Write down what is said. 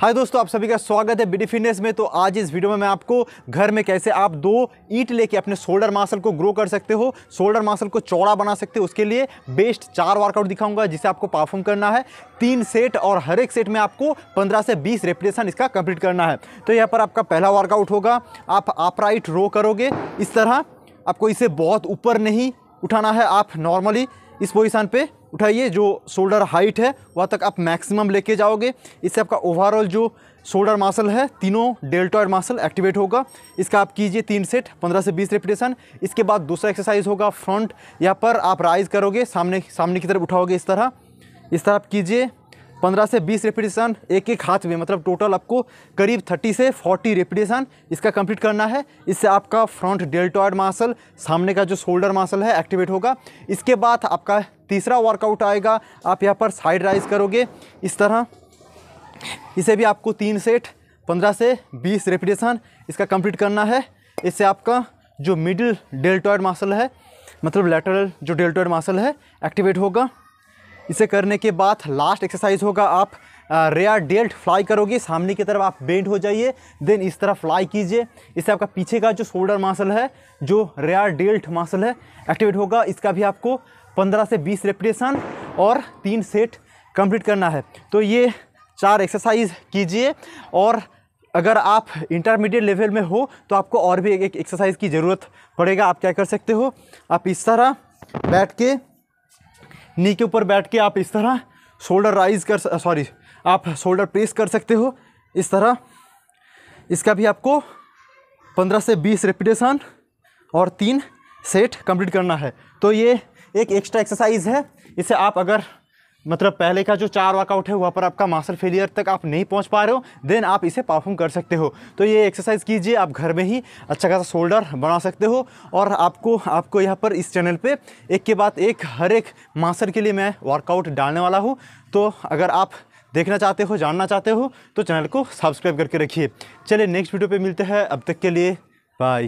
हाय दोस्तों आप सभी का स्वागत है बीडी फिटनेस में तो आज इस वीडियो में मैं आपको घर में कैसे आप दो ईट लेके अपने शोल्डर मासल को ग्रो कर सकते हो शोल्डर मासल को चौड़ा बना सकते हो उसके लिए बेस्ट चार वर्कआउट दिखाऊंगा जिसे आपको परफॉर्म करना है तीन सेट और हर एक सेट में आपको पंद्रह से बीस रेपिटेशन इसका कंप्लीट करना है तो यहाँ पर आपका पहला वर्कआउट होगा आप अपराइट रो करोगे इस तरह आपको इसे बहुत ऊपर नहीं उठाना है आप नॉर्मली इस पोजिशन पर उठाइए जो शोल्डर हाइट है वह तक आप मैक्सिमम लेके जाओगे इससे आपका ओवरऑल जो शोल्डर मासल है तीनों डेल्टॉयड मासल एक्टिवेट होगा इसका आप कीजिए तीन सेट 15 से 20 रेपिटेशन इसके बाद दूसरा एक्सरसाइज होगा फ्रंट यहाँ पर आप राइज करोगे सामने सामने की तरफ उठाओगे इस तरह इस तरह आप कीजिए पंद्रह से बीस रेपिटेशन एक एक हाथ में मतलब टोटल आपको करीब थर्टी से फोर्टी रेपिटेशन इसका कंप्लीट करना है इससे आपका फ्रंट डेल्टॉयड मासल सामने का जो शोल्डर मासल है एक्टिवेट होगा इसके बाद आपका तीसरा वर्कआउट आएगा आप यहाँ पर साइड राइज करोगे इस तरह इसे भी आपको तीन सेट पंद्रह से बीस रेपिटेशन इसका कंप्लीट करना है इससे आपका जो मिडिल डेल्टॉयड मासल है मतलब लेटरल जो डेल्टॉयड मासल है एक्टिवेट होगा इसे करने के बाद लास्ट एक्सरसाइज होगा आप रेयर डेल्ट फ्लाई करोगे सामने की तरफ आप बेंड हो जाइए देन इस तरह फ्लाई कीजिए इससे आपका पीछे का जो शोल्डर मासल है जो रेयर डेल्ट मासल है एक्टिवेट होगा इसका भी आपको 15 से 20 रेपिटेशन और तीन सेट कंप्लीट करना है तो ये चार एक्सरसाइज कीजिए और अगर आप इंटरमीडिएट लेवल में हो तो आपको और भी एक एक्सरसाइज की ज़रूरत पड़ेगा आप क्या कर सकते हो आप इस तरह बैठ के नी के ऊपर बैठ के आप इस तरह शोल्डर राइज कर सॉरी आप शोल्डर प्रेस कर सकते हो इस तरह इसका भी आपको 15 से 20 रेपिटेशन और तीन सेट कंप्लीट करना है तो ये एक एक्स्ट्रा एक्सरसाइज है इसे आप अगर मतलब पहले का जो चार वर्कआउट है वहाँ पर आपका मास्टर फेलियर तक आप नहीं पहुँच पा रहे हो देन आप इसे परफॉर्म कर सकते हो तो ये एक्सरसाइज कीजिए आप घर में ही अच्छा खासा शोल्डर बना सकते हो और आपको आपको यहाँ पर इस चैनल पर एक के बाद एक हर एक मास्टर के लिए मैं वर्कआउट डालने वाला हूँ तो अगर आप देखना चाहते हो जानना चाहते हो तो चैनल को सब्सक्राइब करके रखिए चलिए नेक्स्ट वीडियो पर मिलते हैं अब तक के लिए बाय